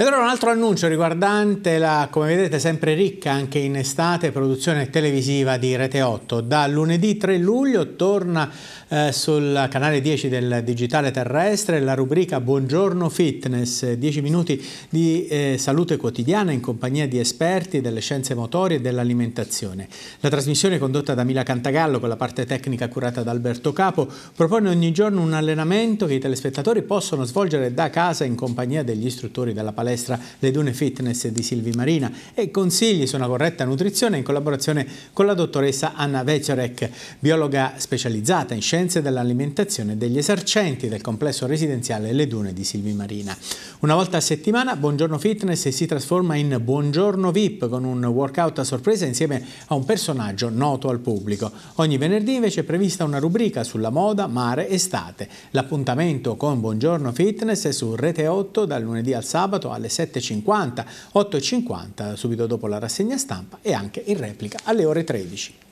Ed ora un altro annuncio riguardante la, come vedete, sempre ricca anche in estate produzione televisiva di Rete 8. Da lunedì 3 luglio torna eh, sul canale 10 del digitale terrestre la rubrica Buongiorno Fitness, 10 minuti di eh, salute quotidiana in compagnia di esperti delle scienze motorie e dell'alimentazione. La trasmissione condotta da Mila Cantagallo con la parte tecnica curata da Alberto Capo propone ogni giorno un allenamento che i telespettatori possono svolgere da casa in compagnia degli istruttori della palestra palestra Le Dune Fitness di Silvi Marina e consigli su una corretta nutrizione in collaborazione con la dottoressa Anna Veciorek, biologa specializzata in scienze dell'alimentazione degli esercenti del complesso residenziale Le Dune di Silvi Marina. Una volta a settimana Buongiorno Fitness si trasforma in Buongiorno VIP con un workout a sorpresa insieme a un personaggio noto al pubblico. Ogni venerdì invece è prevista una rubrica sulla moda, mare, estate. L'appuntamento con Buongiorno Fitness è su Rete 8 dal lunedì al sabato alle 7.50, 8.50 subito dopo la rassegna stampa e anche in replica alle ore 13.